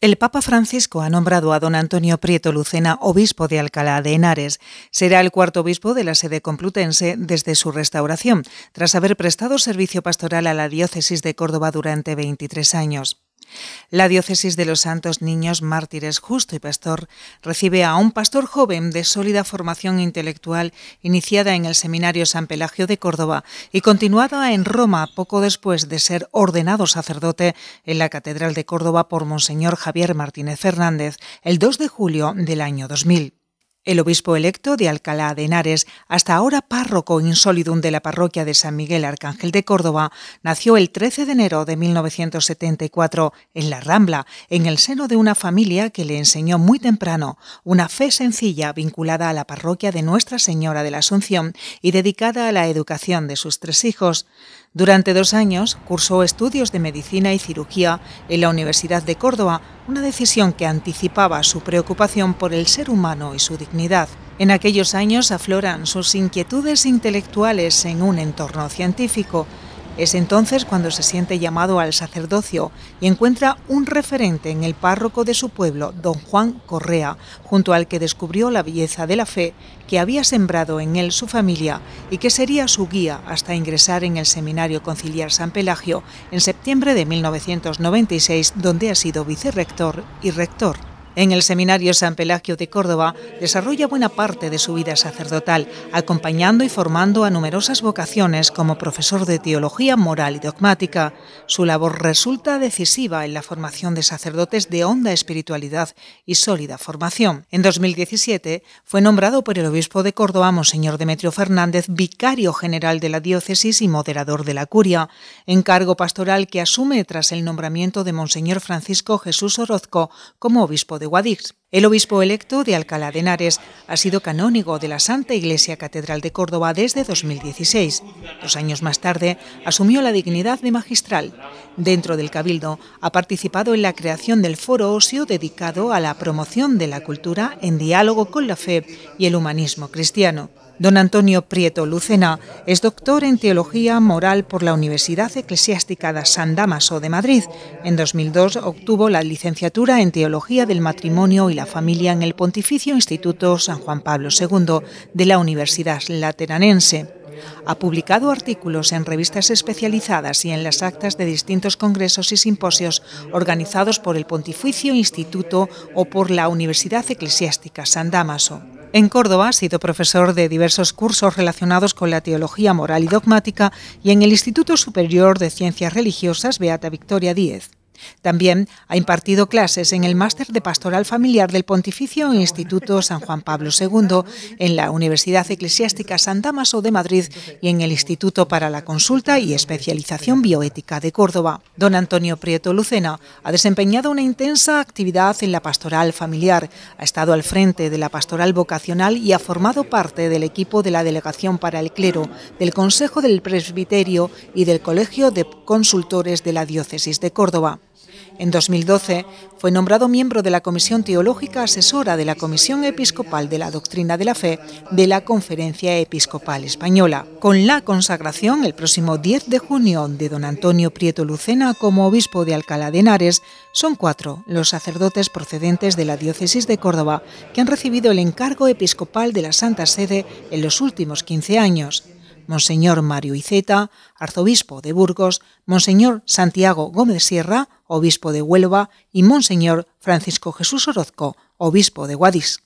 El Papa Francisco ha nombrado a don Antonio Prieto Lucena obispo de Alcalá de Henares. Será el cuarto obispo de la sede complutense desde su restauración, tras haber prestado servicio pastoral a la diócesis de Córdoba durante 23 años. La diócesis de los Santos Niños Mártires Justo y Pastor recibe a un pastor joven de sólida formación intelectual iniciada en el Seminario San Pelagio de Córdoba y continuada en Roma poco después de ser ordenado sacerdote en la Catedral de Córdoba por Monseñor Javier Martínez Fernández el 2 de julio del año 2000. El obispo electo de Alcalá de Henares, hasta ahora párroco insólidum de la parroquia de San Miguel Arcángel de Córdoba, nació el 13 de enero de 1974 en La Rambla, en el seno de una familia que le enseñó muy temprano una fe sencilla vinculada a la parroquia de Nuestra Señora de la Asunción y dedicada a la educación de sus tres hijos. Durante dos años cursó estudios de medicina y cirugía en la Universidad de Córdoba, una decisión que anticipaba su preocupación por el ser humano y su dignidad. En aquellos años afloran sus inquietudes intelectuales en un entorno científico, es entonces cuando se siente llamado al sacerdocio y encuentra un referente en el párroco de su pueblo, don Juan Correa, junto al que descubrió la belleza de la fe que había sembrado en él su familia y que sería su guía hasta ingresar en el Seminario Conciliar San Pelagio en septiembre de 1996, donde ha sido vicerrector y rector en el Seminario San Pelagio de Córdoba, desarrolla buena parte de su vida sacerdotal, acompañando y formando a numerosas vocaciones como profesor de teología moral y dogmática. Su labor resulta decisiva en la formación de sacerdotes de honda espiritualidad y sólida formación. En 2017 fue nombrado por el obispo de Córdoba, Monseñor Demetrio Fernández, vicario general de la diócesis y moderador de la curia, encargo pastoral que asume tras el nombramiento de Monseñor Francisco Jesús Orozco como obispo de de Guadix. El obispo electo de Alcalá de Henares ha sido canónigo de la Santa Iglesia Catedral de Córdoba desde 2016. Dos años más tarde asumió la dignidad de magistral. Dentro del Cabildo ha participado en la creación del foro óseo dedicado a la promoción de la cultura en diálogo con la fe y el humanismo cristiano. Don Antonio Prieto Lucena es doctor en Teología Moral por la Universidad Eclesiástica de San Damaso de Madrid. En 2002 obtuvo la licenciatura en Teología del Matrimonio y la familia en el Pontificio Instituto San Juan Pablo II de la Universidad Lateranense. Ha publicado artículos en revistas especializadas y en las actas de distintos congresos y simposios organizados por el Pontificio Instituto o por la Universidad Eclesiástica San Damaso. En Córdoba ha sido profesor de diversos cursos relacionados con la teología moral y dogmática y en el Instituto Superior de Ciencias Religiosas Beata Victoria Díez. También ha impartido clases en el Máster de Pastoral Familiar del Pontificio Instituto San Juan Pablo II, en la Universidad Eclesiástica San Damaso de Madrid y en el Instituto para la Consulta y Especialización Bioética de Córdoba. Don Antonio Prieto Lucena ha desempeñado una intensa actividad en la pastoral familiar, ha estado al frente de la pastoral vocacional y ha formado parte del equipo de la Delegación para el Clero, del Consejo del Presbiterio y del Colegio de Consultores de la Diócesis de Córdoba. En 2012 fue nombrado miembro de la Comisión Teológica Asesora de la Comisión Episcopal de la Doctrina de la Fe de la Conferencia Episcopal Española, con la consagración el próximo 10 de junio de don Antonio Prieto Lucena como obispo de Alcalá de Henares. Son cuatro los sacerdotes procedentes de la diócesis de Córdoba que han recibido el encargo episcopal de la Santa Sede en los últimos 15 años. Monseñor Mario Iceta, arzobispo de Burgos, Monseñor Santiago Gómez Sierra, obispo de Huelva, y Monseñor Francisco Jesús Orozco, obispo de Guadix.